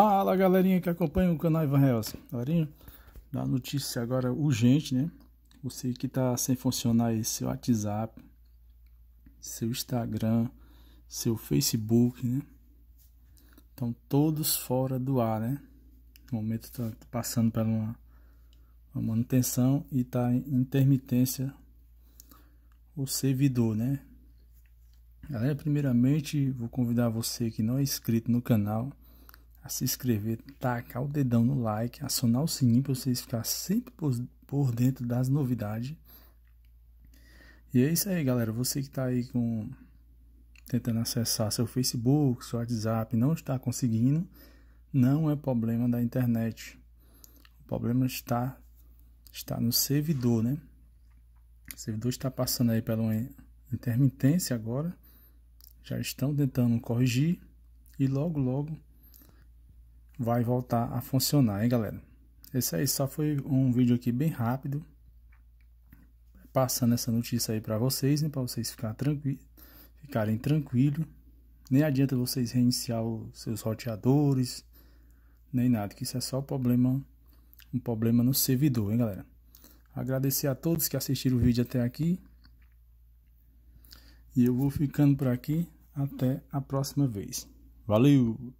Fala galerinha que acompanha o canal Ivan Reels. Galerinha, da notícia agora urgente, né? Você que tá sem funcionar aí seu WhatsApp, seu Instagram, seu Facebook, né? Estão todos fora do ar, né? No momento tá passando por uma, uma manutenção e tá em intermitência o servidor, né? Galera, primeiramente vou convidar você que não é inscrito no canal a se inscrever, tacar o dedão no like, acionar o sininho para vocês ficarem sempre por, por dentro das novidades. E é isso aí, galera. Você que está aí com tentando acessar seu Facebook, seu WhatsApp, não está conseguindo, não é problema da internet. O problema está está no servidor, né? O servidor está passando aí pela intermitência agora. Já estão tentando corrigir e logo logo vai voltar a funcionar, hein, galera? Esse aí só foi um vídeo aqui bem rápido, passando essa notícia aí para vocês, né, para vocês ficar tranqui ficarem tranquilos. Nem adianta vocês reiniciar os seus roteadores, nem nada, que isso é só problema, um problema no servidor, hein, galera? Agradecer a todos que assistiram o vídeo até aqui. E eu vou ficando por aqui. Até a próxima vez. Valeu!